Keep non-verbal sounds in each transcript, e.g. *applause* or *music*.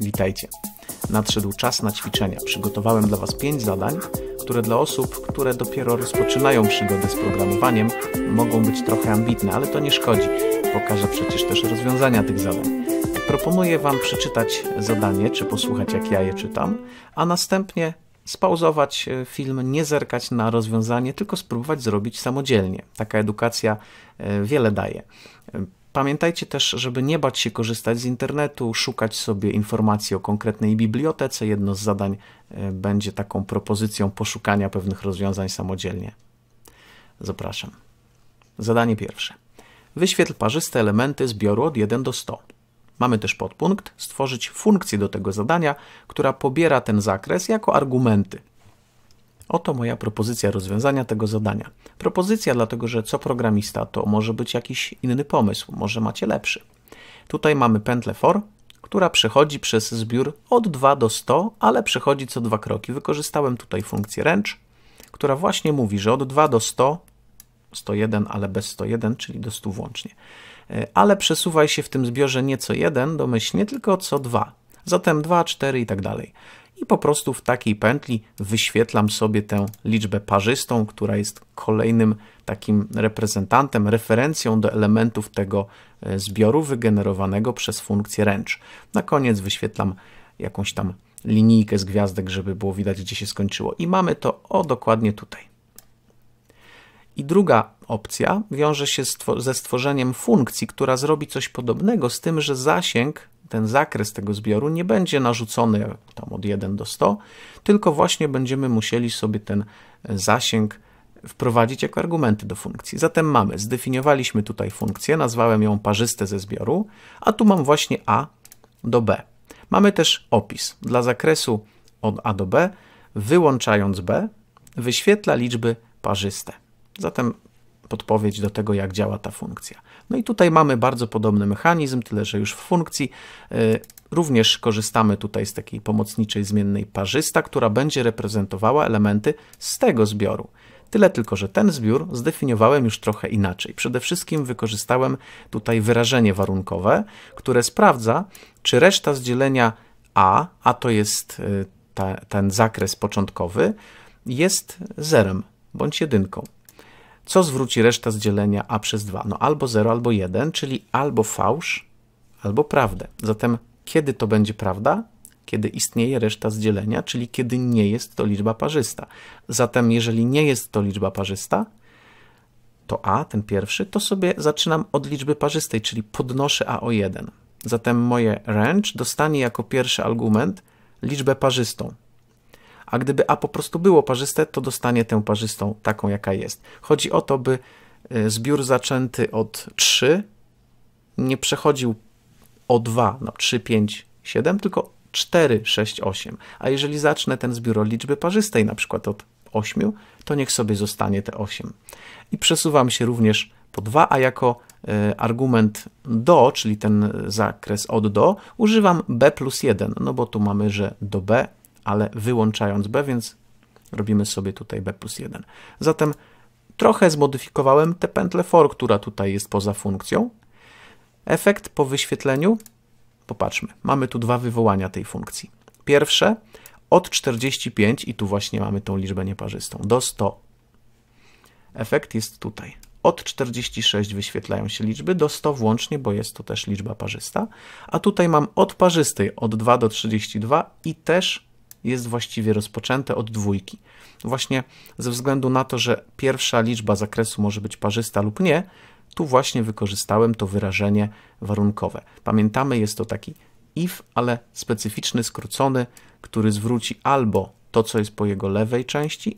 Witajcie. Nadszedł czas na ćwiczenia. Przygotowałem dla Was 5 zadań, które dla osób, które dopiero rozpoczynają przygodę z programowaniem, mogą być trochę ambitne, ale to nie szkodzi. Pokażę przecież też rozwiązania tych zadań. Proponuję Wam przeczytać zadanie, czy posłuchać jak ja je czytam, a następnie spauzować e, film, nie zerkać na rozwiązanie, tylko spróbować zrobić samodzielnie. Taka edukacja e, wiele daje Pamiętajcie też, żeby nie bać się korzystać z internetu, szukać sobie informacji o konkretnej bibliotece. Jedno z zadań e, będzie taką propozycją poszukania pewnych rozwiązań samodzielnie. Zapraszam. Zadanie pierwsze. Wyświetl parzyste elementy zbioru od 1 do 100. Mamy też podpunkt stworzyć funkcję do tego zadania, która pobiera ten zakres jako argumenty. Oto moja propozycja rozwiązania tego zadania. Propozycja dlatego, że co programista, to może być jakiś inny pomysł, może macie lepszy. Tutaj mamy pętlę for, która przechodzi przez zbiór od 2 do 100, ale przechodzi co dwa kroki. Wykorzystałem tutaj funkcję range, która właśnie mówi, że od 2 do 100, 101, ale bez 101, czyli do 100 włącznie, e, ale przesuwaj się w tym zbiorze nie co 1 domyślnie, tylko co 2. Zatem 2, 4 i tak dalej i po prostu w takiej pętli wyświetlam sobie tę liczbę parzystą, która jest kolejnym takim reprezentantem, referencją do elementów tego e, zbioru wygenerowanego przez funkcję range. Na koniec wyświetlam jakąś tam linijkę z gwiazdek, żeby było widać, gdzie się skończyło. I mamy to o dokładnie tutaj. I druga opcja wiąże się ze stworzeniem funkcji, która zrobi coś podobnego, z tym, że zasięg, ten zakres tego zbioru nie będzie narzucony tam od 1 do 100, tylko właśnie będziemy musieli sobie ten e, zasięg wprowadzić jako argumenty do funkcji. Zatem mamy, zdefiniowaliśmy tutaj funkcję, nazwałem ją parzyste ze zbioru, a tu mam właśnie A do B. Mamy też opis dla zakresu od A do B, wyłączając B, wyświetla liczby parzyste. Zatem podpowiedź do tego, jak działa ta funkcja. No i tutaj mamy bardzo podobny mechanizm, tyle że już w funkcji y, również korzystamy tutaj z takiej pomocniczej zmiennej parzysta, która będzie reprezentowała elementy z tego zbioru. Tyle tylko, że ten zbiór zdefiniowałem już trochę inaczej. Przede wszystkim wykorzystałem tutaj wyrażenie warunkowe, które sprawdza, czy reszta z dzielenia A, a to jest y, ta, ten zakres początkowy, jest zerem bądź jedynką co zwróci reszta z dzielenia a przez 2? No albo 0, albo 1, czyli albo fałsz, albo prawdę. Zatem kiedy to będzie prawda? Kiedy istnieje reszta z dzielenia, czyli kiedy nie jest to liczba parzysta. Zatem jeżeli nie jest to liczba parzysta, to a, ten pierwszy, to sobie zaczynam od liczby parzystej, czyli podnoszę a o 1. Zatem moje range dostanie jako pierwszy argument liczbę parzystą, a gdyby A po prostu było parzyste, to dostanie tę parzystą taką, jaka jest. Chodzi o to, by y, zbiór zaczęty od 3 nie przechodził o 2, no 3, 5, 7, tylko 4, 6, 8. A jeżeli zacznę ten zbiór od liczby parzystej, na przykład od 8, to niech sobie zostanie te 8. I przesuwam się również po 2, a jako y, argument do, czyli ten zakres od do, używam b plus 1, no bo tu mamy, że do b ale wyłączając b, więc robimy sobie tutaj b plus 1. Zatem trochę zmodyfikowałem tę pętlę for, która tutaj jest poza funkcją. Efekt po wyświetleniu, popatrzmy, mamy tu dwa wywołania tej funkcji. Pierwsze od 45, i tu właśnie mamy tą liczbę nieparzystą, do 100. Efekt jest tutaj. Od 46 wyświetlają się liczby, do 100 włącznie, bo jest to też liczba parzysta. A tutaj mam od parzystej od 2 do 32 i też jest właściwie rozpoczęte od dwójki. Właśnie ze względu na to, że pierwsza liczba zakresu może być parzysta lub nie, tu właśnie wykorzystałem to wyrażenie warunkowe. Pamiętamy, jest to taki if, ale specyficzny, skrócony, który zwróci albo to, co jest po jego lewej części,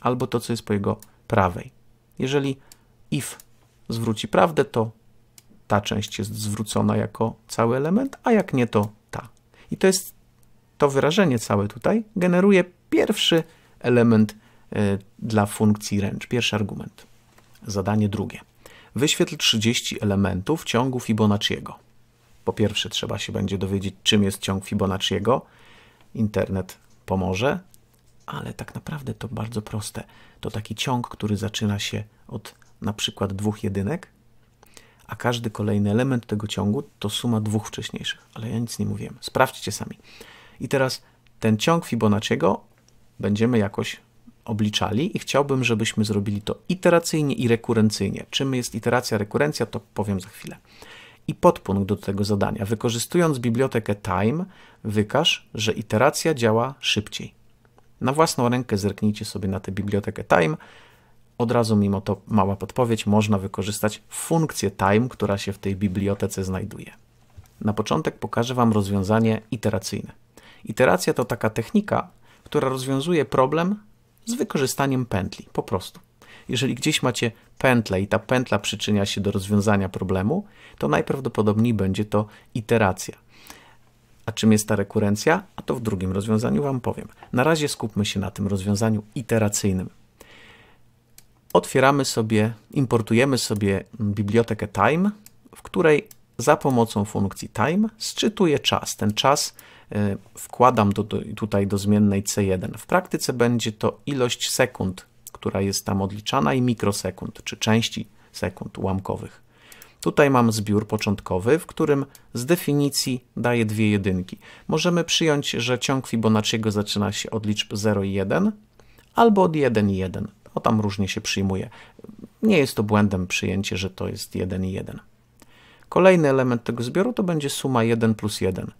albo to, co jest po jego prawej. Jeżeli if zwróci prawdę, to ta część jest zwrócona jako cały element, a jak nie, to ta. I to jest to wyrażenie całe tutaj generuje pierwszy element e, dla funkcji range, pierwszy argument. Zadanie drugie. Wyświetl 30 elementów ciągu Fibonacciego. Po pierwsze trzeba się będzie dowiedzieć, czym jest ciąg Fibonacciego. Internet pomoże, ale tak naprawdę to bardzo proste. To taki ciąg, który zaczyna się od na przykład dwóch jedynek, a każdy kolejny element tego ciągu to suma dwóch wcześniejszych. Ale ja nic nie mówiłem. Sprawdźcie sami. I teraz ten ciąg Fibonacciego będziemy jakoś obliczali i chciałbym, żebyśmy zrobili to iteracyjnie i rekurencyjnie. Czym jest iteracja, rekurencja, to powiem za chwilę. I podpunkt do tego zadania. Wykorzystując bibliotekę time, wykaż, że iteracja działa szybciej. Na własną rękę zerknijcie sobie na tę bibliotekę time. Od razu, mimo to mała podpowiedź, można wykorzystać funkcję time, która się w tej bibliotece znajduje. Na początek pokażę Wam rozwiązanie iteracyjne. Iteracja to taka technika, która rozwiązuje problem z wykorzystaniem pętli, po prostu. Jeżeli gdzieś macie pętlę i ta pętla przyczynia się do rozwiązania problemu, to najprawdopodobniej będzie to iteracja. A czym jest ta rekurencja? A to w drugim rozwiązaniu Wam powiem. Na razie skupmy się na tym rozwiązaniu iteracyjnym. Otwieramy sobie, importujemy sobie bibliotekę time, w której za pomocą funkcji time sczytuje czas. Ten czas E, wkładam do, do, tutaj do zmiennej C1. W praktyce będzie to ilość sekund, która jest tam odliczana i mikrosekund, czy części sekund ułamkowych. Tutaj mam zbiór początkowy, w którym z definicji daje dwie jedynki. Możemy przyjąć, że ciąg Fibonacciego zaczyna się od liczb 0 i 1 albo od 1 i 1. O tam różnie się przyjmuje. Nie jest to błędem przyjęcie, że to jest 1 i 1. Kolejny element tego zbioru to będzie suma 1 plus 1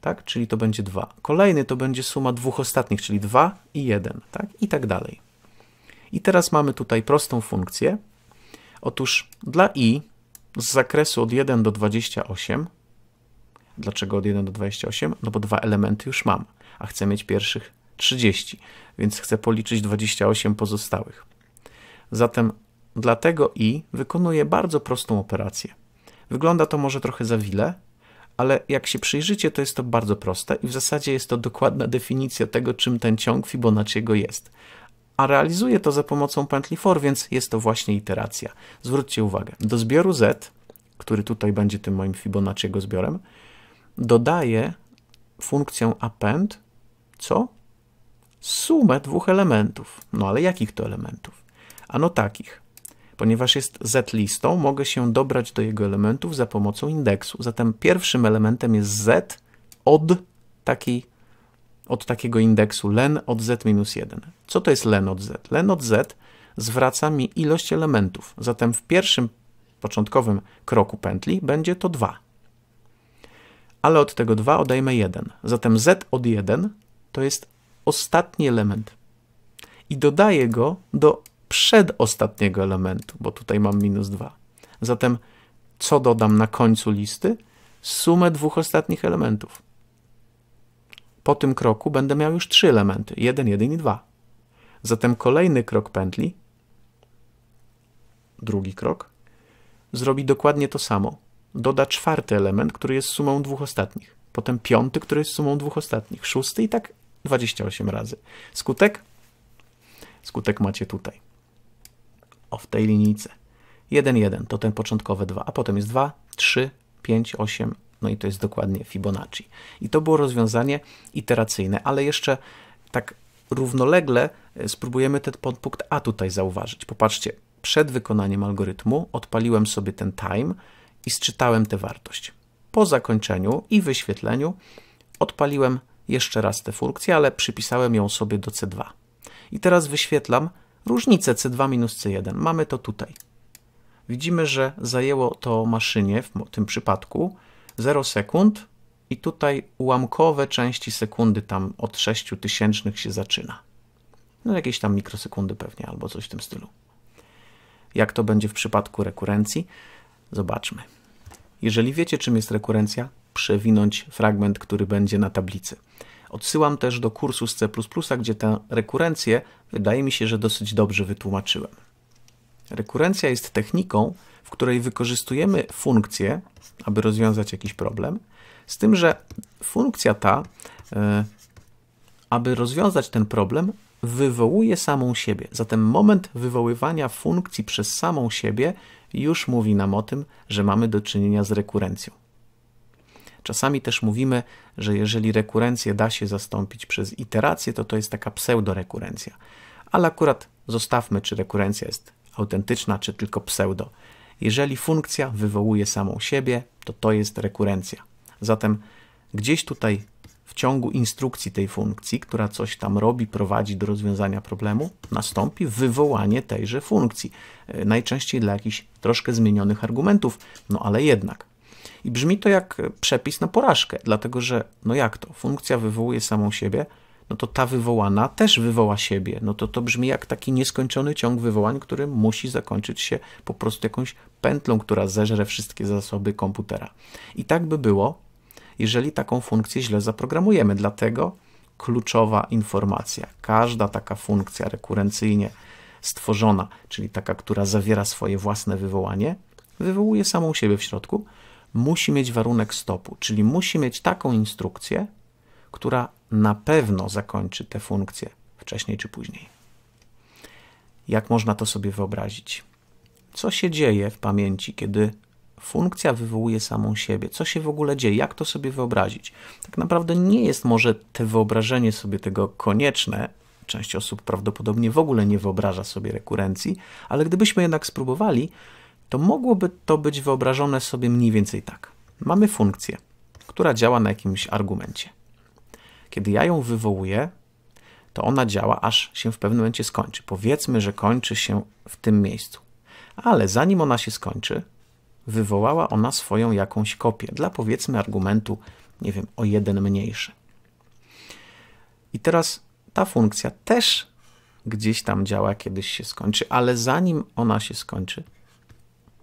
tak? czyli to będzie 2. Kolejny to będzie suma dwóch ostatnich, czyli 2 i 1, tak? i tak dalej. I teraz mamy tutaj prostą funkcję. Otóż dla i z zakresu od 1 do 28, dlaczego od 1 do 28? No bo dwa elementy już mam, a chcę mieć pierwszych 30, więc chcę policzyć 28 pozostałych. Zatem dlatego i wykonuję bardzo prostą operację. Wygląda to może trochę za wiele, ale jak się przyjrzycie, to jest to bardzo proste i w zasadzie jest to dokładna definicja tego, czym ten ciąg Fibonacciego jest. A realizuje to za pomocą pętli for, więc jest to właśnie iteracja. Zwróćcie uwagę, do zbioru z, który tutaj będzie tym moim Fibonacciego zbiorem, dodaję funkcję append, co? Sumę dwóch elementów. No ale jakich to elementów? Ano takich. Ponieważ jest z listą, mogę się dobrać do jego elementów za pomocą indeksu. Zatem pierwszym elementem jest z od, taki, od takiego indeksu len od z-1. minus Co to jest len od z? Len od z zwraca mi ilość elementów. Zatem w pierwszym początkowym kroku pętli będzie to 2. Ale od tego 2 odejmę 1. Zatem z od 1 to jest ostatni element. I dodaję go do przedostatniego elementu, bo tutaj mam minus 2. Zatem co dodam na końcu listy? Sumę dwóch ostatnich elementów. Po tym kroku będę miał już trzy elementy, 1, 1 i 2. Zatem kolejny krok pętli, drugi krok, zrobi dokładnie to samo. Doda czwarty element, który jest sumą dwóch ostatnich. Potem piąty, który jest sumą dwóch ostatnich. Szósty i tak 28 razy. Skutek? Skutek macie tutaj o w tej linijce. 1, 1 to ten początkowy 2, a potem jest 2, 3, 5, 8, no i to jest dokładnie Fibonacci. I to było rozwiązanie iteracyjne, ale jeszcze tak równolegle e, spróbujemy ten podpunkt A tutaj zauważyć. Popatrzcie, przed wykonaniem algorytmu odpaliłem sobie ten time i sczytałem tę wartość. Po zakończeniu i wyświetleniu odpaliłem jeszcze raz tę funkcję, ale przypisałem ją sobie do C2. I teraz wyświetlam różnicę C2 minus C1. Mamy to tutaj. Widzimy, że zajęło to maszynie w tym przypadku 0 sekund i tutaj ułamkowe części sekundy tam od 6 tysięcznych się zaczyna. No jakieś tam mikrosekundy pewnie albo coś w tym stylu. Jak to będzie w przypadku rekurencji? Zobaczmy. Jeżeli wiecie czym jest rekurencja, przewinąć fragment, który będzie na tablicy. Odsyłam też do kursu z C++, gdzie tę rekurencję wydaje mi się, że dosyć dobrze wytłumaczyłem. Rekurencja jest techniką, w której wykorzystujemy funkcję, aby rozwiązać jakiś problem, z tym, że funkcja ta, e, aby rozwiązać ten problem, wywołuje samą siebie. Zatem moment wywoływania funkcji przez samą siebie już mówi nam o tym, że mamy do czynienia z rekurencją. Czasami też mówimy, że jeżeli rekurencję da się zastąpić przez iterację, to to jest taka pseudo-rekurencja. Ale akurat zostawmy, czy rekurencja jest autentyczna, czy tylko pseudo. Jeżeli funkcja wywołuje samą siebie, to to jest rekurencja. Zatem gdzieś tutaj w ciągu instrukcji tej funkcji, która coś tam robi, prowadzi do rozwiązania problemu, nastąpi wywołanie tejże funkcji. E, najczęściej dla jakichś troszkę zmienionych argumentów, no ale jednak. I brzmi to jak przepis na porażkę, dlatego że no jak to? Funkcja wywołuje samą siebie, no to ta wywołana też wywoła siebie. No to to brzmi jak taki nieskończony ciąg wywołań, który musi zakończyć się po prostu jakąś pętlą, która zeżre wszystkie zasoby komputera. I tak by było, jeżeli taką funkcję źle zaprogramujemy. Dlatego kluczowa informacja. Każda taka funkcja rekurencyjnie stworzona, czyli taka, która zawiera swoje własne wywołanie, wywołuje samą siebie w środku, musi mieć warunek stopu, czyli musi mieć taką instrukcję, która na pewno zakończy tę funkcję wcześniej czy później. Jak można to sobie wyobrazić? Co się dzieje w pamięci, kiedy funkcja wywołuje samą siebie? Co się w ogóle dzieje? Jak to sobie wyobrazić? Tak naprawdę nie jest może te wyobrażenie sobie tego konieczne. Część osób prawdopodobnie w ogóle nie wyobraża sobie rekurencji, ale gdybyśmy jednak spróbowali, to mogłoby to być wyobrażone sobie mniej więcej tak. Mamy funkcję, która działa na jakimś argumencie. Kiedy ja ją wywołuję, to ona działa, aż się w pewnym momencie skończy. Powiedzmy, że kończy się w tym miejscu. Ale zanim ona się skończy, wywołała ona swoją jakąś kopię dla powiedzmy argumentu, nie wiem, o jeden mniejszy. I teraz ta funkcja też gdzieś tam działa, kiedyś się skończy, ale zanim ona się skończy,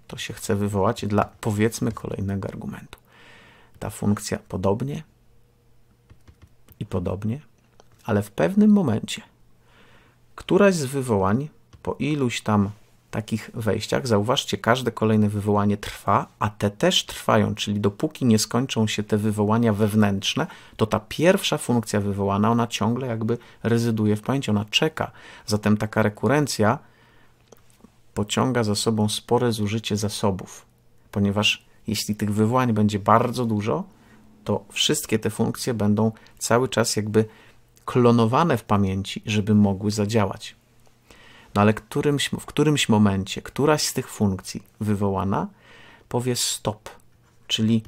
to się chce wywołać dla powiedzmy kolejnego argumentu. Ta funkcja podobnie i podobnie, ale w pewnym momencie któraś z wywołań po iluś tam takich wejściach, zauważcie, każde kolejne wywołanie trwa, a te też trwają, czyli dopóki nie skończą się te wywołania wewnętrzne, to ta pierwsza funkcja wywołana, ona ciągle jakby rezyduje w pamięci, ona czeka. Zatem taka rekurencja pociąga za sobą spore zużycie zasobów, ponieważ jeśli tych wywołań będzie bardzo dużo, to wszystkie te funkcje będą cały czas jakby klonowane w pamięci, żeby mogły zadziałać. No ale którymś, w którymś momencie któraś z tych funkcji wywołana powie stop, czyli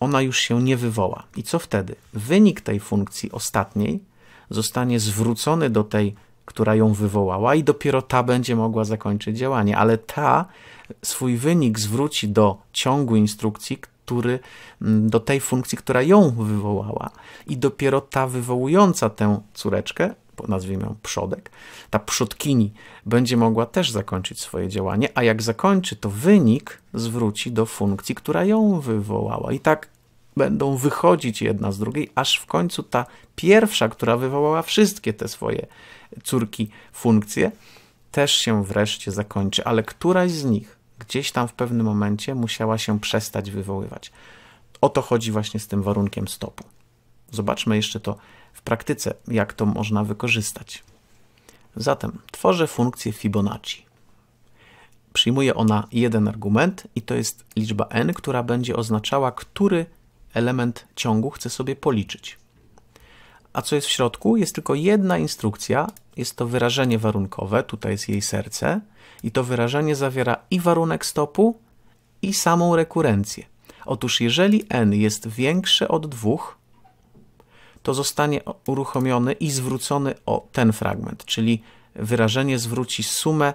ona już się nie wywoła. I co wtedy? Wynik tej funkcji ostatniej zostanie zwrócony do tej która ją wywołała, i dopiero ta będzie mogła zakończyć działanie, ale ta swój wynik zwróci do ciągu instrukcji, który, mm, do tej funkcji, która ją wywołała. I dopiero ta wywołująca tę córeczkę, nazwijmy ją przodek, ta przodkini będzie mogła też zakończyć swoje działanie, a jak zakończy, to wynik zwróci do funkcji, która ją wywołała. I tak będą wychodzić jedna z drugiej, aż w końcu ta pierwsza, która wywołała wszystkie te swoje córki funkcje, też się wreszcie zakończy, ale któraś z nich gdzieś tam w pewnym momencie musiała się przestać wywoływać. O to chodzi właśnie z tym warunkiem stopu. Zobaczmy jeszcze to w praktyce, jak to można wykorzystać. Zatem tworzę funkcję Fibonacci. Przyjmuje ona jeden argument i to jest liczba n, która będzie oznaczała, który element ciągu chcę sobie policzyć. A co jest w środku? Jest tylko jedna instrukcja, jest to wyrażenie warunkowe, tutaj jest jej serce, i to wyrażenie zawiera i warunek stopu, i samą rekurencję. Otóż jeżeli n jest większe od 2, to zostanie uruchomiony i zwrócony o ten fragment, czyli wyrażenie zwróci sumę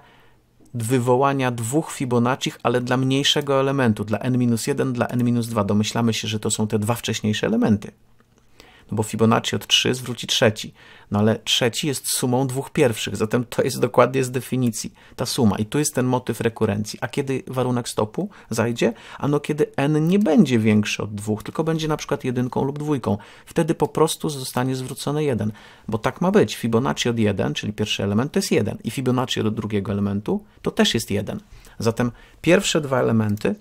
wywołania dwóch Fibonacci, ale dla mniejszego elementu, dla n-1, dla n-2. Domyślamy się, że to są te dwa wcześniejsze elementy no bo Fibonacci od 3 zwróci trzeci, no ale trzeci jest sumą dwóch pierwszych, zatem to jest dokładnie z definicji ta suma i tu jest ten motyw rekurencji. A kiedy warunek stopu zajdzie? Ano kiedy n nie będzie większy od dwóch, tylko będzie na przykład jedynką lub dwójką. Wtedy po prostu zostanie zwrócony 1, bo tak ma być. Fibonacci od 1, czyli pierwszy element, to jest 1 i Fibonacci od drugiego elementu to też jest 1. Zatem pierwsze dwa elementy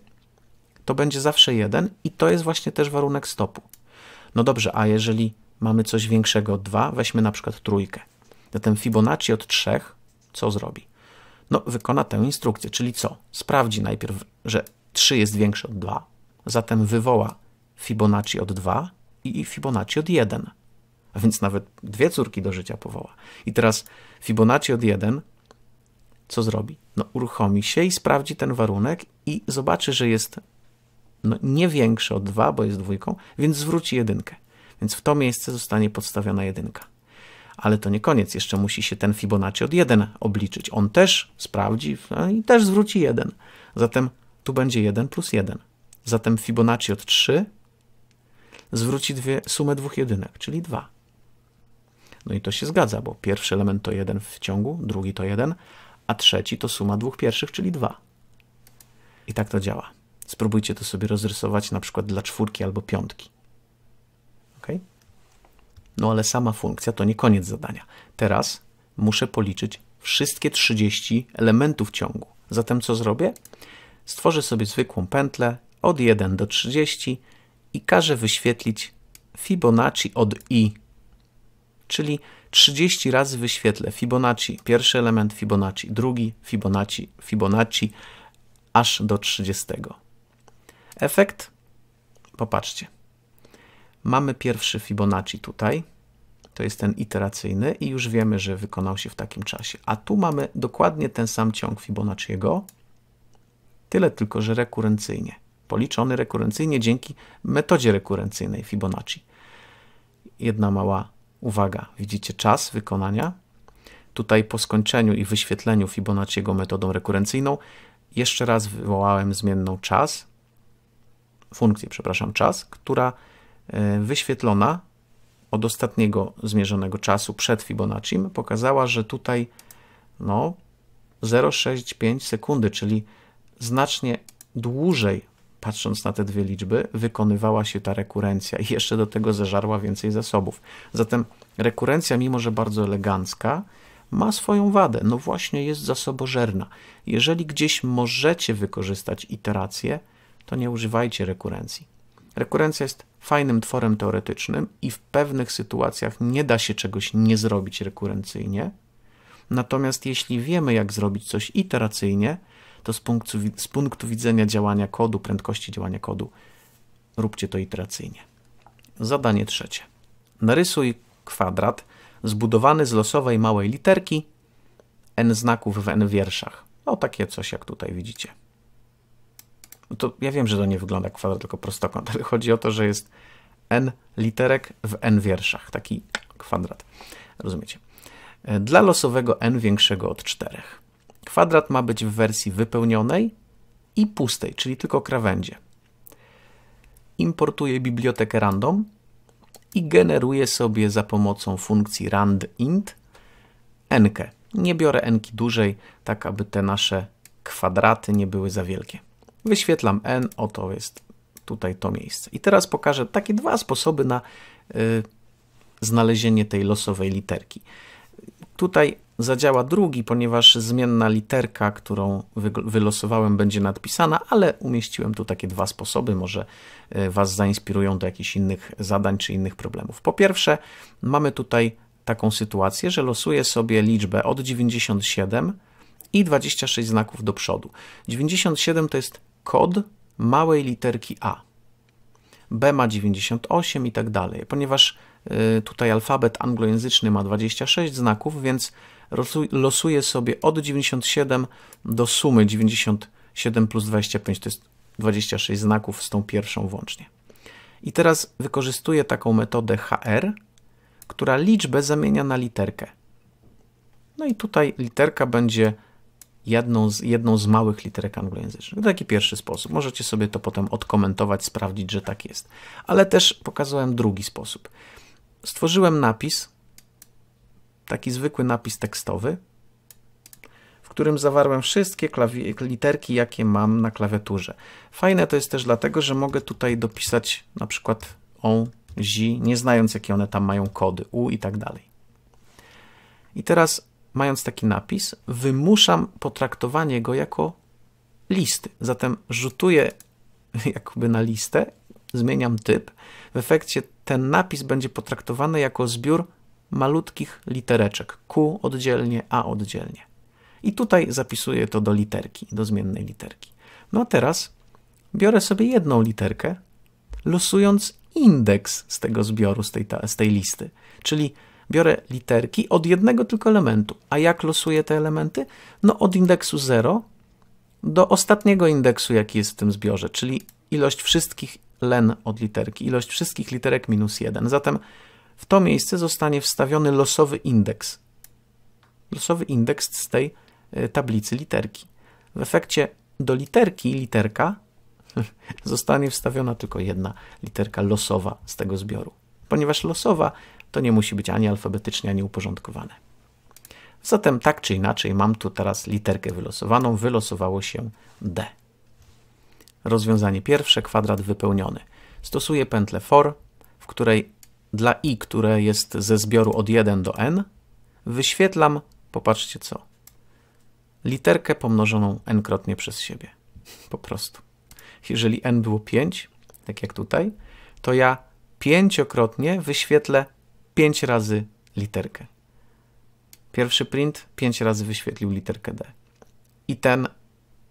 to będzie zawsze 1 i to jest właśnie też warunek stopu. No dobrze, a jeżeli mamy coś większego od 2, weźmy na przykład trójkę. Zatem Fibonacci od 3, co zrobi? No, wykona tę instrukcję, czyli co? Sprawdzi najpierw, że 3 jest większe od 2, zatem wywoła Fibonacci od 2 i Fibonacci od 1. A więc nawet dwie córki do życia powoła. I teraz Fibonacci od 1 co zrobi? No, uruchomi się i sprawdzi ten warunek i zobaczy, że jest no, nie większe od 2, bo jest dwójką, więc zwróci jedynkę. Więc w to miejsce zostanie podstawiona jedynka. Ale to nie koniec, jeszcze musi się ten Fibonacci od 1 obliczyć. On też sprawdzi no, i też zwróci 1. Zatem tu będzie 1 plus 1. Zatem Fibonacci od 3 zwróci dwie, sumę dwóch jedynek, czyli 2. No i to się zgadza, bo pierwszy element to 1 w ciągu, drugi to 1, a trzeci to suma dwóch pierwszych, czyli 2. I tak to działa. Spróbujcie to sobie rozrysować na przykład dla czwórki albo piątki. Ok? No ale sama funkcja to nie koniec zadania. Teraz muszę policzyć wszystkie 30 elementów ciągu. Zatem co zrobię? Stworzę sobie zwykłą pętlę od 1 do 30 i każę wyświetlić Fibonacci od i, czyli 30 razy wyświetlę Fibonacci, pierwszy element Fibonacci, drugi Fibonacci, Fibonacci, aż do 30. Efekt? Popatrzcie. Mamy pierwszy Fibonacci tutaj, to jest ten iteracyjny i już wiemy, że wykonał się w takim czasie. A tu mamy dokładnie ten sam ciąg Fibonacciego, tyle tylko, że rekurencyjnie. Policzony rekurencyjnie dzięki metodzie rekurencyjnej Fibonacci. Jedna mała uwaga. Widzicie czas wykonania? Tutaj po skończeniu i wyświetleniu Fibonacciego metodą rekurencyjną jeszcze raz wywołałem zmienną czas, funkcję, przepraszam, czas, która e, wyświetlona od ostatniego zmierzonego czasu przed Fibonacci pokazała, że tutaj no 0,65 sekundy, czyli znacznie dłużej, patrząc na te dwie liczby, wykonywała się ta rekurencja i jeszcze do tego zażarła więcej zasobów. Zatem rekurencja, mimo że bardzo elegancka, ma swoją wadę. No właśnie jest zasobożerna. Jeżeli gdzieś możecie wykorzystać iterację, to nie używajcie rekurencji. Rekurencja jest fajnym tworem teoretycznym i w pewnych sytuacjach nie da się czegoś nie zrobić rekurencyjnie. Natomiast jeśli wiemy, jak zrobić coś iteracyjnie, to z punktu, z punktu widzenia działania kodu, prędkości działania kodu, róbcie to iteracyjnie. Zadanie trzecie. Narysuj kwadrat zbudowany z losowej małej literki n znaków w n wierszach. O no, takie coś jak tutaj widzicie to ja wiem, że to nie wygląda jak kwadrat, tylko prostokąt, ale chodzi o to, że jest n literek w n wierszach, taki kwadrat. Rozumiecie? E, dla losowego n większego od 4. Kwadrat ma być w wersji wypełnionej i pustej, czyli tylko krawędzie. Importuję bibliotekę random i generuję sobie za pomocą funkcji randint n. -kę. Nie biorę n dużej, tak aby te nasze kwadraty nie były za wielkie. Wyświetlam n, oto jest tutaj to miejsce. I teraz pokażę takie dwa sposoby na y, znalezienie tej losowej literki. Tutaj zadziała drugi, ponieważ zmienna literka, którą wylosowałem, będzie nadpisana, ale umieściłem tu takie dwa sposoby. Może y, Was zainspirują do jakichś innych zadań czy innych problemów. Po pierwsze, mamy tutaj taką sytuację, że losuję sobie liczbę od 97 i 26 znaków do przodu. 97 to jest kod małej literki a. B ma 98 i tak dalej. Ponieważ y, tutaj alfabet anglojęzyczny ma 26 znaków, więc losuję sobie od 97 do sumy 97 plus 25, to jest 26 znaków z tą pierwszą włącznie. I teraz wykorzystuję taką metodę HR, która liczbę zamienia na literkę. No i tutaj literka będzie jedną z, jedną z małych literek anglojęzycznych. To taki pierwszy sposób. Możecie sobie to potem odkomentować, sprawdzić, że tak jest. Ale też pokazałem drugi sposób. Stworzyłem napis, taki zwykły napis tekstowy, w którym zawarłem wszystkie literki, jakie mam na klawiaturze. Fajne to jest też dlatego, że mogę tutaj dopisać na przykład on, zi, nie znając jakie one tam mają kody, u i tak dalej. I teraz mając taki napis, wymuszam potraktowanie go jako listy. Zatem rzutuję *laughs* jakby na listę, zmieniam typ. W efekcie ten napis będzie potraktowany jako zbiór malutkich litereczek. Q oddzielnie, A oddzielnie. I tutaj zapisuję to do literki, do zmiennej literki. No a teraz biorę sobie jedną literkę, losując indeks z tego zbioru, z tej, z tej listy. Czyli biorę literki od jednego tylko elementu. A jak losuję te elementy? No od indeksu 0 do ostatniego indeksu, jaki jest w tym zbiorze, czyli ilość wszystkich len od literki, ilość wszystkich literek minus 1. Zatem w to miejsce zostanie wstawiony losowy indeks. Losowy indeks z tej y, tablicy literki. W efekcie do literki, literka, *laughs* zostanie wstawiona tylko jedna literka losowa z tego zbioru. Ponieważ losowa to nie musi być ani alfabetycznie, ani uporządkowane. Zatem tak czy inaczej mam tu teraz literkę wylosowaną, wylosowało się D. Rozwiązanie pierwsze, kwadrat wypełniony. Stosuję pętlę for, w której dla i, które jest ze zbioru od 1 do n, wyświetlam, popatrzcie co, literkę pomnożoną n-krotnie przez siebie. Po prostu. Jeżeli n było 5, tak jak tutaj, to ja pięciokrotnie wyświetlę 5 razy literkę. Pierwszy print 5 razy wyświetlił literkę D. I ten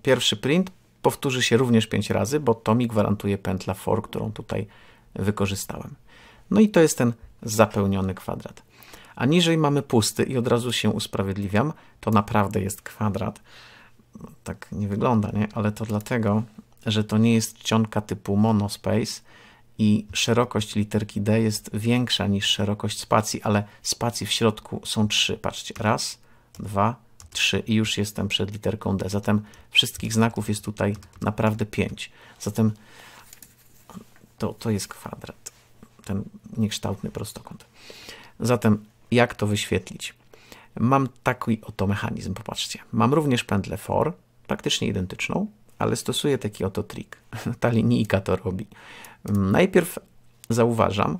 pierwszy print powtórzy się również 5 razy, bo to mi gwarantuje pętla for, którą tutaj wykorzystałem. No i to jest ten zapełniony kwadrat. A niżej mamy pusty i od razu się usprawiedliwiam, to naprawdę jest kwadrat. Tak nie wygląda, nie? Ale to dlatego, że to nie jest czcionka typu monospace, i szerokość literki D jest większa niż szerokość spacji, ale spacji w środku są trzy. Patrzcie, raz, dwa, trzy i już jestem przed literką D. Zatem wszystkich znaków jest tutaj naprawdę pięć. Zatem to, to jest kwadrat, ten niekształtny prostokąt. Zatem jak to wyświetlić? Mam taki oto mechanizm, popatrzcie. Mam również pętlę for, praktycznie identyczną, ale stosuję taki oto trik. *laughs* Ta linijka to robi. Najpierw zauważam,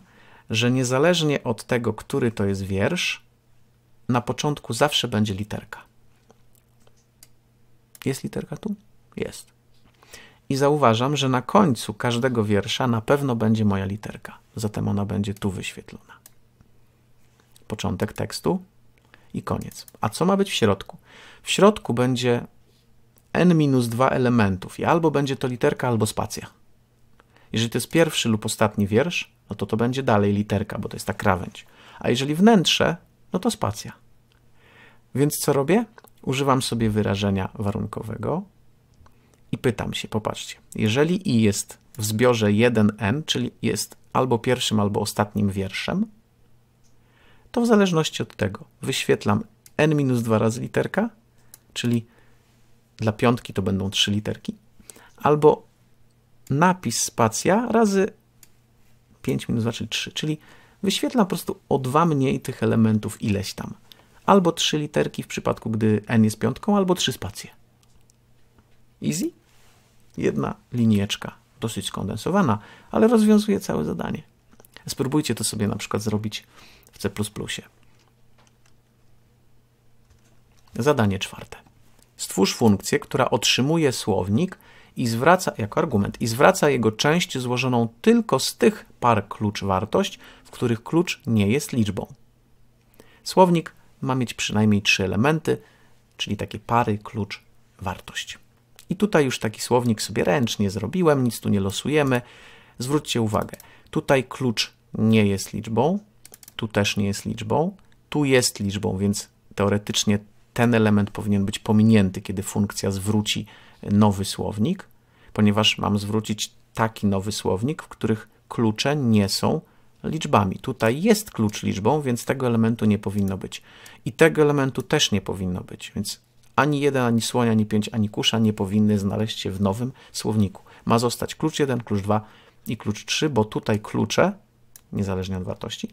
że niezależnie od tego, który to jest wiersz, na początku zawsze będzie literka. Jest literka tu? Jest. I zauważam, że na końcu każdego wiersza na pewno będzie moja literka. Zatem ona będzie tu wyświetlona. Początek tekstu i koniec. A co ma być w środku? W środku będzie n minus dwa elementów i albo będzie to literka, albo spacja. Jeżeli to jest pierwszy lub ostatni wiersz, no to to będzie dalej literka, bo to jest ta krawędź. A jeżeli wnętrze, no to spacja. Więc co robię? Używam sobie wyrażenia warunkowego i pytam się, popatrzcie, jeżeli i jest w zbiorze 1n, czyli jest albo pierwszym, albo ostatnim wierszem, to w zależności od tego wyświetlam n minus 2 razy literka, czyli dla piątki to będą trzy literki, albo napis spacja razy 5 minus 2, czyli 3, czyli wyświetlam po prostu o dwa mniej tych elementów ileś tam. Albo 3 literki w przypadku, gdy n jest piątką, albo 3 spacje. Easy? Jedna linieczka, dosyć skondensowana, ale rozwiązuje całe zadanie. Spróbujcie to sobie na przykład zrobić w C++. Zadanie czwarte. Stwórz funkcję, która otrzymuje słownik, i zwraca, jako argument, i zwraca jego część złożoną tylko z tych par klucz-wartość, w których klucz nie jest liczbą. Słownik ma mieć przynajmniej trzy elementy, czyli takie pary klucz-wartość. I tutaj już taki słownik sobie ręcznie zrobiłem, nic tu nie losujemy. Zwróćcie uwagę, tutaj klucz nie jest liczbą, tu też nie jest liczbą, tu jest liczbą, więc teoretycznie ten element powinien być pominięty, kiedy funkcja zwróci nowy słownik, ponieważ mam zwrócić taki nowy słownik, w których klucze nie są liczbami. Tutaj jest klucz liczbą, więc tego elementu nie powinno być. I tego elementu też nie powinno być, więc ani jeden, ani słoń, ani pięć, ani kusza nie powinny znaleźć się w nowym słowniku. Ma zostać klucz 1, klucz 2 i klucz 3, bo tutaj klucze, niezależnie od wartości,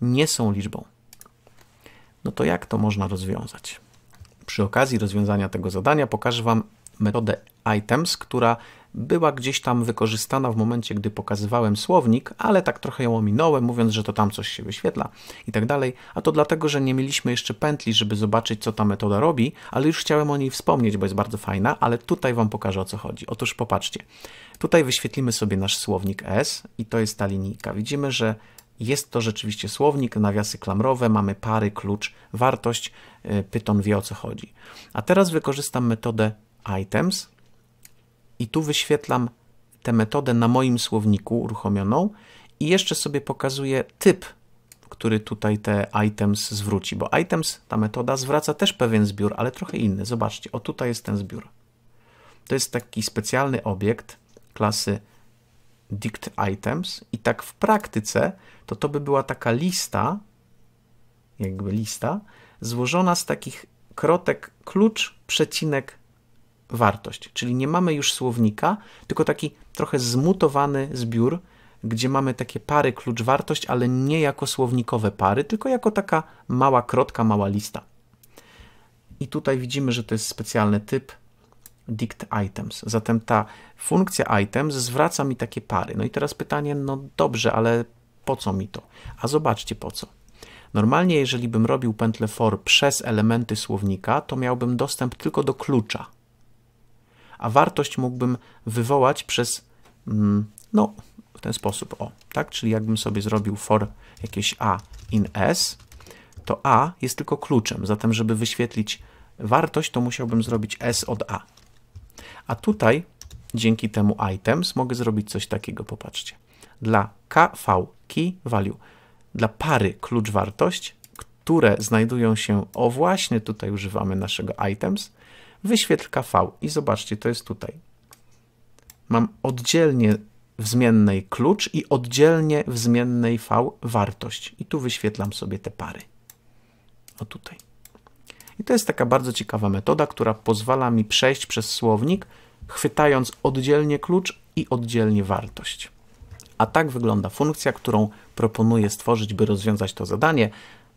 nie są liczbą. No to jak to można rozwiązać? Przy okazji rozwiązania tego zadania pokażę Wam metodę items, która była gdzieś tam wykorzystana w momencie, gdy pokazywałem słownik, ale tak trochę ją ominąłem, mówiąc, że to tam coś się wyświetla i tak dalej. A to dlatego, że nie mieliśmy jeszcze pętli, żeby zobaczyć, co ta metoda robi, ale już chciałem o niej wspomnieć, bo jest bardzo fajna, ale tutaj Wam pokażę, o co chodzi. Otóż popatrzcie. Tutaj wyświetlimy sobie nasz słownik S i to jest ta linijka. Widzimy, że jest to rzeczywiście słownik, nawiasy klamrowe, mamy pary, klucz, wartość, y, Python wie o co chodzi. A teraz wykorzystam metodę items i tu wyświetlam tę metodę na moim słowniku uruchomioną i jeszcze sobie pokazuję typ, który tutaj te items zwróci, bo items, ta metoda zwraca też pewien zbiór, ale trochę inny. Zobaczcie, o tutaj jest ten zbiór. To jest taki specjalny obiekt klasy dict items i tak w praktyce to to by była taka lista, jakby lista, złożona z takich krotek klucz, przecinek, wartość. Czyli nie mamy już słownika, tylko taki trochę zmutowany zbiór, gdzie mamy takie pary klucz-wartość, ale nie jako słownikowe pary, tylko jako taka mała krotka, mała lista. I tutaj widzimy, że to jest specjalny typ dict items. Zatem ta funkcja items zwraca mi takie pary. No i teraz pytanie, no dobrze, ale po co mi to? A zobaczcie po co. Normalnie, jeżeli bym robił pętlę for przez elementy słownika, to miałbym dostęp tylko do klucza a wartość mógłbym wywołać przez, mm, no, w ten sposób, o, tak? Czyli jakbym sobie zrobił for jakieś a in s, to a jest tylko kluczem, zatem żeby wyświetlić wartość, to musiałbym zrobić s od a. A tutaj dzięki temu items mogę zrobić coś takiego, popatrzcie. Dla kv key value, dla pary klucz wartość, które znajdują się, o właśnie tutaj używamy naszego items, wyświetlka V i zobaczcie, to jest tutaj. Mam oddzielnie w zmiennej klucz i oddzielnie w zmiennej V wartość. I tu wyświetlam sobie te pary. O tutaj. I to jest taka bardzo ciekawa metoda, która pozwala mi przejść przez słownik, chwytając oddzielnie klucz i oddzielnie wartość. A tak wygląda funkcja, którą proponuję stworzyć, by rozwiązać to zadanie.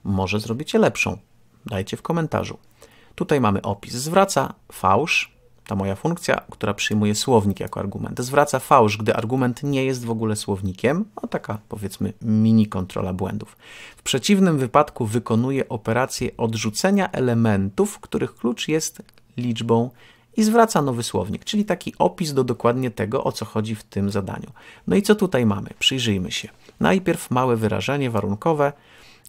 Może zrobicie lepszą? Dajcie w komentarzu. Tutaj mamy opis. Zwraca fałsz, ta moja funkcja, która przyjmuje słownik jako argument. Zwraca fałsz, gdy argument nie jest w ogóle słownikiem. No taka powiedzmy mini kontrola błędów. W przeciwnym wypadku wykonuje operację odrzucenia elementów, których klucz jest liczbą i zwraca nowy słownik, czyli taki opis do dokładnie tego, o co chodzi w tym zadaniu. No i co tutaj mamy? Przyjrzyjmy się. Najpierw małe wyrażenie warunkowe,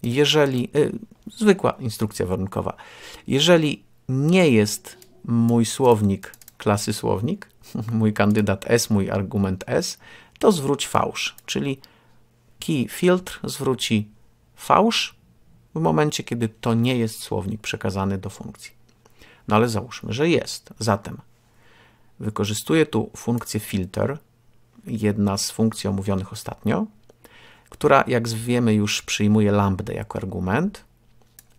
jeżeli y, zwykła instrukcja warunkowa, jeżeli nie jest mój słownik klasy słownik, *laughs* mój kandydat S, mój argument S, to zwróć fałsz, czyli key filtr zwróci fałsz w momencie, kiedy to nie jest słownik przekazany do funkcji. No ale załóżmy, że jest. Zatem wykorzystuję tu funkcję filter, jedna z funkcji omówionych ostatnio, która, jak wiemy, już przyjmuje lambdę jako argument,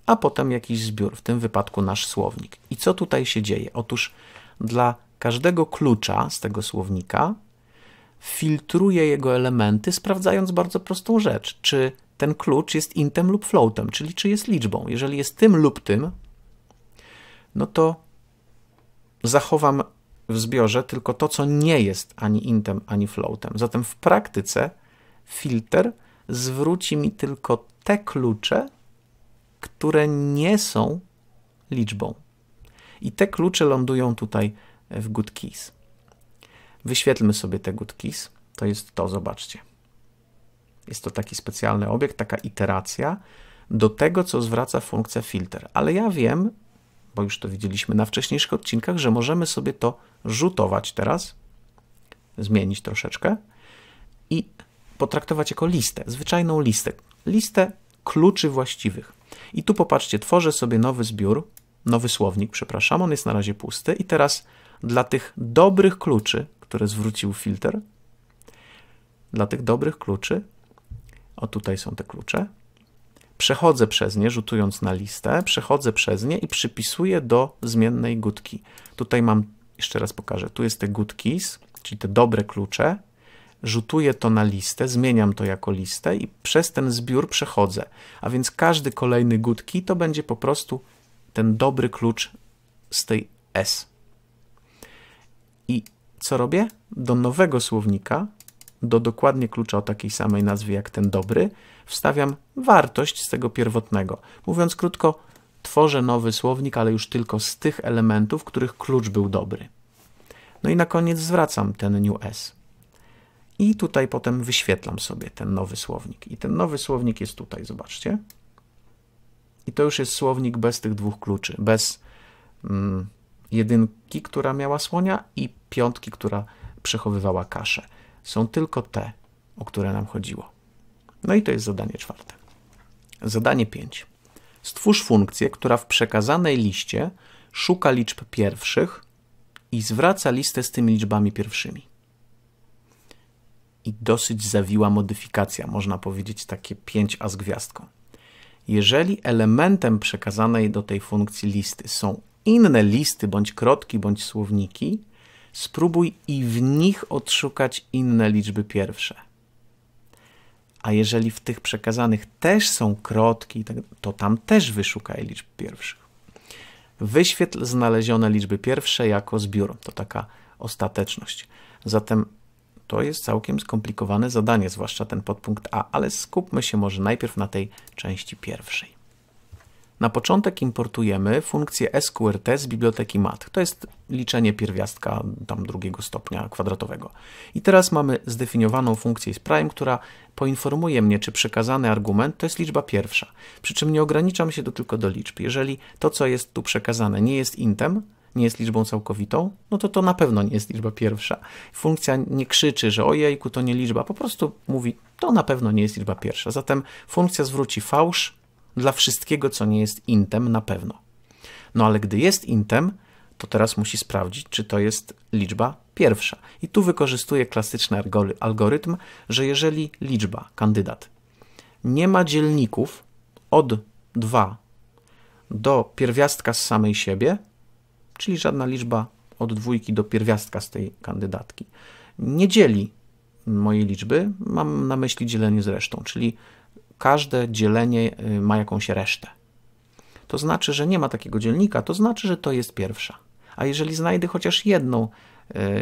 a potem jakiś zbiór, w tym wypadku nasz słownik. I co tutaj się dzieje? Otóż dla każdego klucza z tego słownika filtruje jego elementy, sprawdzając bardzo prostą rzecz, czy ten klucz jest intem lub floatem, czyli czy jest liczbą. Jeżeli jest tym lub tym, no to zachowam w zbiorze tylko to, co nie jest ani intem, ani floatem. Zatem w praktyce filtr zwróci mi tylko te klucze, które nie są liczbą. I te klucze lądują tutaj w good keys. Wyświetlmy sobie te good keys. To jest to, zobaczcie. Jest to taki specjalny obiekt, taka iteracja do tego, co zwraca funkcja filter. Ale ja wiem, bo już to widzieliśmy na wcześniejszych odcinkach, że możemy sobie to rzutować teraz, zmienić troszeczkę i potraktować jako listę, zwyczajną listę, listę kluczy właściwych. I tu popatrzcie, tworzę sobie nowy zbiór, nowy słownik, przepraszam, on jest na razie pusty i teraz dla tych dobrych kluczy, które zwrócił filtr, dla tych dobrych kluczy, o tutaj są te klucze, przechodzę przez nie, rzutując na listę, przechodzę przez nie i przypisuję do zmiennej gutki. Tutaj mam, jeszcze raz pokażę, tu jest te good keys, czyli te dobre klucze, rzutuję to na listę, zmieniam to jako listę i przez ten zbiór przechodzę. A więc każdy kolejny good key to będzie po prostu ten dobry klucz z tej S. I co robię? Do nowego słownika, do dokładnie klucza o takiej samej nazwie jak ten dobry, wstawiam wartość z tego pierwotnego. Mówiąc krótko, tworzę nowy słownik, ale już tylko z tych elementów, których klucz był dobry. No i na koniec zwracam ten new S. I tutaj potem wyświetlam sobie ten nowy słownik. I ten nowy słownik jest tutaj, zobaczcie. I to już jest słownik bez tych dwóch kluczy, bez mm, jedynki, która miała słonia i piątki, która przechowywała kaszę. Są tylko te, o które nam chodziło. No i to jest zadanie czwarte. Zadanie 5. Stwórz funkcję, która w przekazanej liście szuka liczb pierwszych i zwraca listę z tymi liczbami pierwszymi i dosyć zawiła modyfikacja, można powiedzieć takie 5a z gwiazdką. Jeżeli elementem przekazanej do tej funkcji listy są inne listy, bądź krotki, bądź słowniki, spróbuj i w nich odszukać inne liczby pierwsze. A jeżeli w tych przekazanych też są krotki, tak, to tam też wyszukaj liczb pierwszych. Wyświetl znalezione liczby pierwsze jako zbiór. To taka ostateczność. Zatem to jest całkiem skomplikowane zadanie, zwłaszcza ten podpunkt A, ale skupmy się może najpierw na tej części pierwszej. Na początek importujemy funkcję sqrt z biblioteki mat. To jest liczenie pierwiastka tam drugiego stopnia kwadratowego. I teraz mamy zdefiniowaną funkcję isPrime, która poinformuje mnie, czy przekazany argument to jest liczba pierwsza. Przy czym nie ograniczam się tu tylko do liczb. Jeżeli to, co jest tu przekazane, nie jest intem, nie jest liczbą całkowitą, no to to na pewno nie jest liczba pierwsza. Funkcja nie krzyczy, że ojejku, to nie liczba, po prostu mówi, to na pewno nie jest liczba pierwsza. Zatem funkcja zwróci fałsz dla wszystkiego, co nie jest intem na pewno. No ale gdy jest intem, to teraz musi sprawdzić, czy to jest liczba pierwsza. I tu wykorzystuje klasyczny algorytm, że jeżeli liczba, kandydat, nie ma dzielników od 2 do pierwiastka z samej siebie, czyli żadna liczba od dwójki do pierwiastka z tej kandydatki. Nie dzieli mojej liczby, mam na myśli dzielenie z resztą, czyli każde dzielenie y, ma jakąś resztę. To znaczy, że nie ma takiego dzielnika, to znaczy, że to jest pierwsza. A jeżeli znajdę chociaż jedną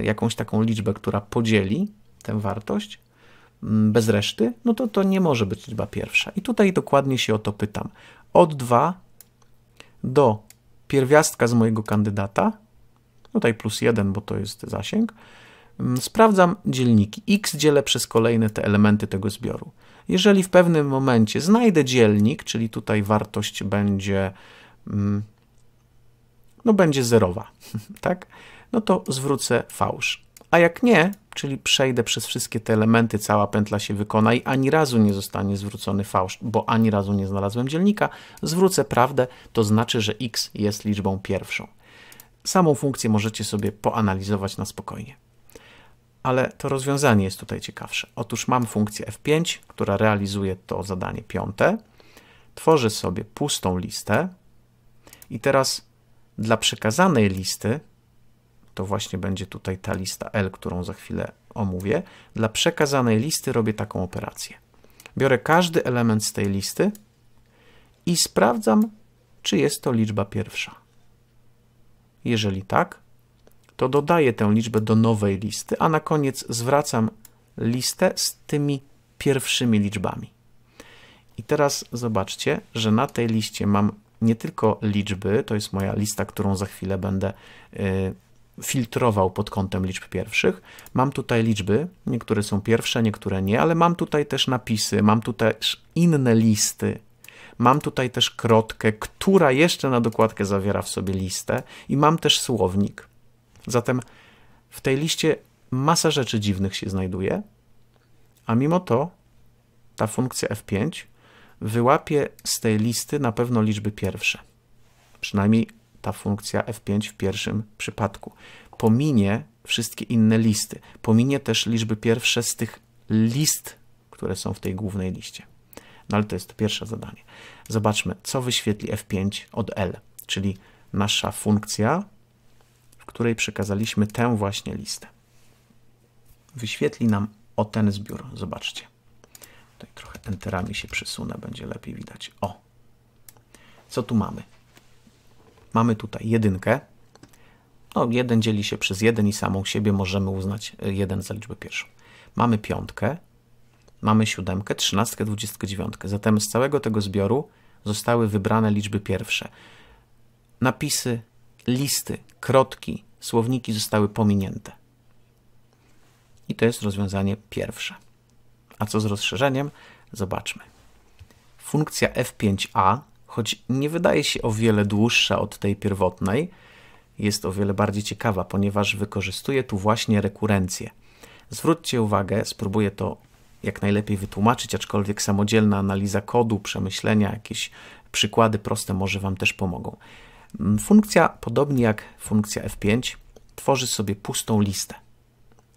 y, jakąś taką liczbę, która podzieli tę wartość mm, bez reszty, no to to nie może być liczba pierwsza. I tutaj dokładnie się o to pytam. Od 2 do pierwiastka z mojego kandydata, tutaj plus 1, bo to jest zasięg, mm, sprawdzam dzielniki. x dzielę przez kolejne te elementy tego zbioru. Jeżeli w pewnym momencie znajdę dzielnik, czyli tutaj wartość będzie mm, no będzie zerowa, *laughs* tak? No to zwrócę fałsz. A jak nie, czyli przejdę przez wszystkie te elementy, cała pętla się wykona i ani razu nie zostanie zwrócony fałsz, bo ani razu nie znalazłem dzielnika, zwrócę prawdę, to znaczy, że x jest liczbą pierwszą. Samą funkcję możecie sobie poanalizować na spokojnie. Ale to rozwiązanie jest tutaj ciekawsze. Otóż mam funkcję f5, która realizuje to zadanie piąte. Tworzę sobie pustą listę i teraz dla przekazanej listy to właśnie będzie tutaj ta lista L, którą za chwilę omówię. Dla przekazanej listy robię taką operację. Biorę każdy element z tej listy i sprawdzam, czy jest to liczba pierwsza. Jeżeli tak, to dodaję tę liczbę do nowej listy, a na koniec zwracam listę z tymi pierwszymi liczbami. I teraz zobaczcie, że na tej liście mam nie tylko liczby, to jest moja lista, którą za chwilę będę y, filtrował pod kątem liczb pierwszych. Mam tutaj liczby, niektóre są pierwsze, niektóre nie, ale mam tutaj też napisy, mam tutaj inne listy. Mam tutaj też krotkę, która jeszcze na dokładkę zawiera w sobie listę i mam też słownik. Zatem w tej liście masa rzeczy dziwnych się znajduje, a mimo to ta funkcja F5 wyłapie z tej listy na pewno liczby pierwsze. Przynajmniej ta funkcja F5 w pierwszym przypadku. Pominie wszystkie inne listy. Pominie też liczby pierwsze z tych list, które są w tej głównej liście. No ale to jest to pierwsze zadanie. Zobaczmy, co wyświetli F5 od L, czyli nasza funkcja, w której przekazaliśmy tę właśnie listę. Wyświetli nam o ten zbiór. Zobaczcie. Tutaj trochę enterami się przesunę, będzie lepiej widać. O! Co tu mamy? Mamy tutaj jedynkę. No, jeden dzieli się przez jeden i samą siebie możemy uznać e, jeden za liczbę pierwszą. Mamy piątkę, mamy siódemkę, trzynastkę, dwudziestkę, dziewiątkę. Zatem z całego tego zbioru zostały wybrane liczby pierwsze. Napisy, listy, krotki, słowniki zostały pominięte. I to jest rozwiązanie pierwsze. A co z rozszerzeniem? Zobaczmy. Funkcja f5a choć nie wydaje się o wiele dłuższa od tej pierwotnej, jest o wiele bardziej ciekawa, ponieważ wykorzystuje tu właśnie rekurencję. Zwróćcie uwagę, spróbuję to jak najlepiej wytłumaczyć, aczkolwiek samodzielna analiza kodu, przemyślenia, jakieś przykłady proste może Wam też pomogą. Mm, funkcja, podobnie jak funkcja F5, tworzy sobie pustą listę,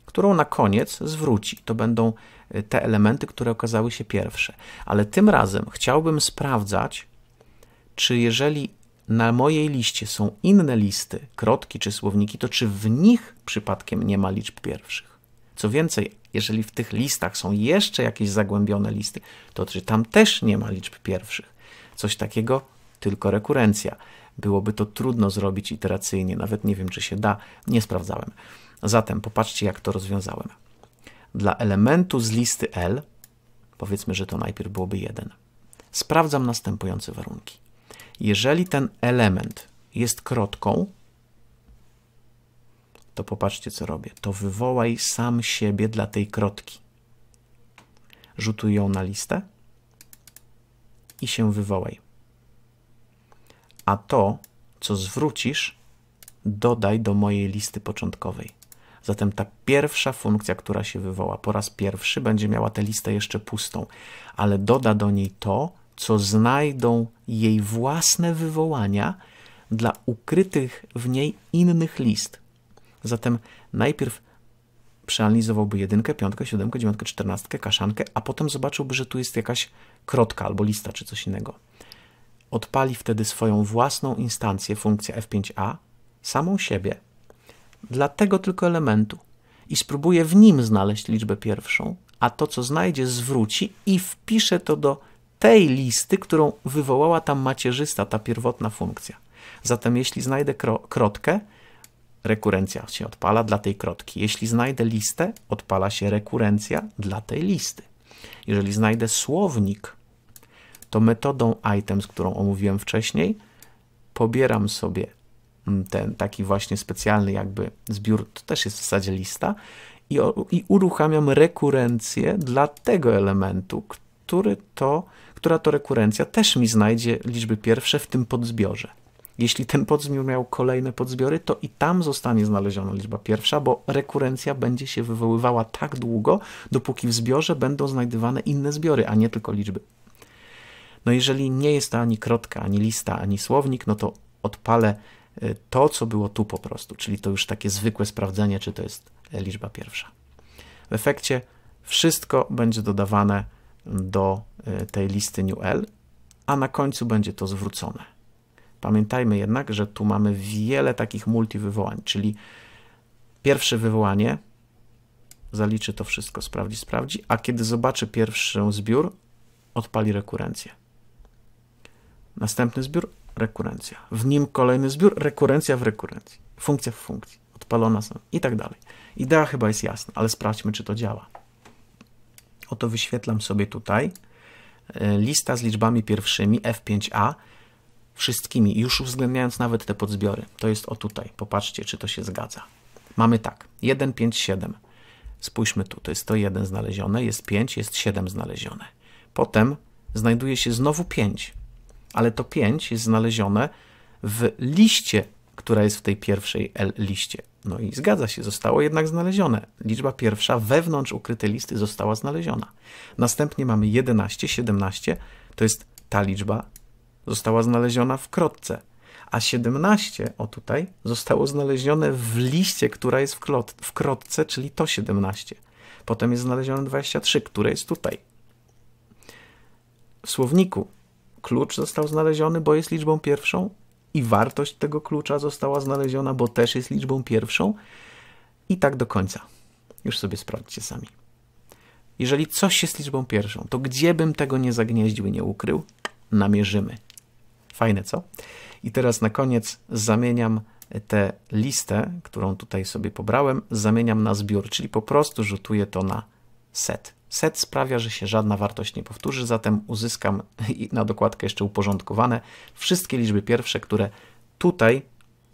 którą na koniec zwróci. To będą y, te elementy, które okazały się pierwsze. Ale tym razem chciałbym sprawdzać, czy jeżeli na mojej liście są inne listy, krotki czy słowniki, to czy w nich przypadkiem nie ma liczb pierwszych? Co więcej, jeżeli w tych listach są jeszcze jakieś zagłębione listy, to czy tam też nie ma liczb pierwszych? Coś takiego, tylko rekurencja. Byłoby to trudno zrobić iteracyjnie, nawet nie wiem, czy się da, nie sprawdzałem. Zatem popatrzcie, jak to rozwiązałem. Dla elementu z listy L, powiedzmy, że to najpierw byłoby 1, sprawdzam następujące warunki. Jeżeli ten element jest krotką, to popatrzcie, co robię. To wywołaj sam siebie dla tej krotki. Rzutuj ją na listę i się wywołaj. A to, co zwrócisz, dodaj do mojej listy początkowej. Zatem ta pierwsza funkcja, która się wywoła po raz pierwszy, będzie miała tę listę jeszcze pustą, ale doda do niej to, co znajdą jej własne wywołania dla ukrytych w niej innych list. Zatem najpierw przeanalizowałby jedynkę, piątkę, siódemkę, dziewiątkę, czternastkę, kaszankę, a potem zobaczyłby, że tu jest jakaś krotka albo lista czy coś innego. Odpali wtedy swoją własną instancję, funkcję F5A, samą siebie, dla tego tylko elementu i spróbuje w nim znaleźć liczbę pierwszą, a to, co znajdzie, zwróci i wpisze to do tej listy, którą wywołała tam macierzysta, ta pierwotna funkcja. Zatem jeśli znajdę kro krotkę, rekurencja się odpala dla tej krotki. Jeśli znajdę listę, odpala się rekurencja dla tej listy. Jeżeli znajdę słownik, to metodą items, którą omówiłem wcześniej, pobieram sobie mm, ten taki właśnie specjalny jakby zbiór, to też jest w zasadzie lista, i, i uruchamiam rekurencję dla tego elementu, który to która to rekurencja też mi znajdzie liczby pierwsze w tym podzbiorze. Jeśli ten podzmiór miał kolejne podzbiory, to i tam zostanie znaleziona liczba pierwsza, bo rekurencja będzie się wywoływała tak długo, dopóki w zbiorze będą znajdywane inne zbiory, a nie tylko liczby. No jeżeli nie jest to ani krotka, ani lista, ani słownik, no to odpalę e, to, co było tu po prostu, czyli to już takie zwykłe sprawdzenie, czy to jest e, liczba pierwsza. W efekcie wszystko będzie dodawane do Y, tej listy newL, a na końcu będzie to zwrócone. Pamiętajmy jednak, że tu mamy wiele takich multiwywołań, czyli pierwsze wywołanie zaliczy to wszystko, sprawdzi, sprawdzi, a kiedy zobaczy pierwszy zbiór, odpali rekurencję. Następny zbiór, rekurencja. W nim kolejny zbiór, rekurencja w rekurencji. Funkcja w funkcji, odpalona są i tak dalej. Idea chyba jest jasna, ale sprawdźmy, czy to działa. Oto wyświetlam sobie tutaj E, lista z liczbami pierwszymi F5A wszystkimi, już uwzględniając nawet te podzbiory. To jest o tutaj. Popatrzcie, czy to się zgadza. Mamy tak, 1, 5, 7. Spójrzmy tu, to jest to 1 znalezione, jest 5, jest 7 znalezione. Potem znajduje się znowu 5, ale to 5 jest znalezione w liście, która jest w tej pierwszej L liście. No i zgadza się, zostało jednak znalezione. Liczba pierwsza wewnątrz ukrytej listy została znaleziona. Następnie mamy 11, 17, to jest ta liczba została znaleziona w krotce, a 17, o tutaj, zostało znalezione w liście, która jest w, w krotce, czyli to 17. Potem jest znalezione 23, które jest tutaj. W słowniku klucz został znaleziony, bo jest liczbą pierwszą, i wartość tego klucza została znaleziona, bo też jest liczbą pierwszą. I tak do końca. Już sobie sprawdźcie sami. Jeżeli coś jest liczbą pierwszą, to gdzie bym tego nie zagnieździł i nie ukrył, namierzymy. Fajne, co? I teraz na koniec zamieniam tę listę, którą tutaj sobie pobrałem, zamieniam na zbiór, czyli po prostu rzutuję to na set. Set sprawia, że się żadna wartość nie powtórzy, zatem uzyskam *laughs* na dokładkę jeszcze uporządkowane wszystkie liczby pierwsze, które tutaj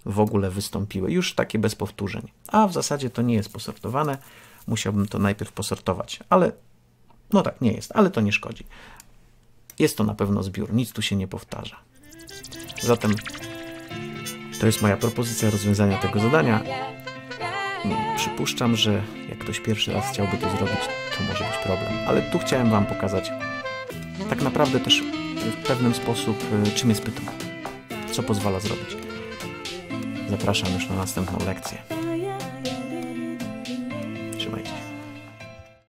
w ogóle wystąpiły, już takie bez powtórzeń. A w zasadzie to nie jest posortowane, musiałbym to najpierw posortować, ale no tak, nie jest, ale to nie szkodzi. Jest to na pewno zbiór, nic tu się nie powtarza. Zatem to jest moja propozycja rozwiązania tego zadania. Przypuszczam, że ktoś pierwszy raz chciałby to zrobić, to może być problem. Ale tu chciałem Wam pokazać tak naprawdę też w pewnym sposób, e, czym jest Python, co pozwala zrobić. Zapraszam już na następną lekcję.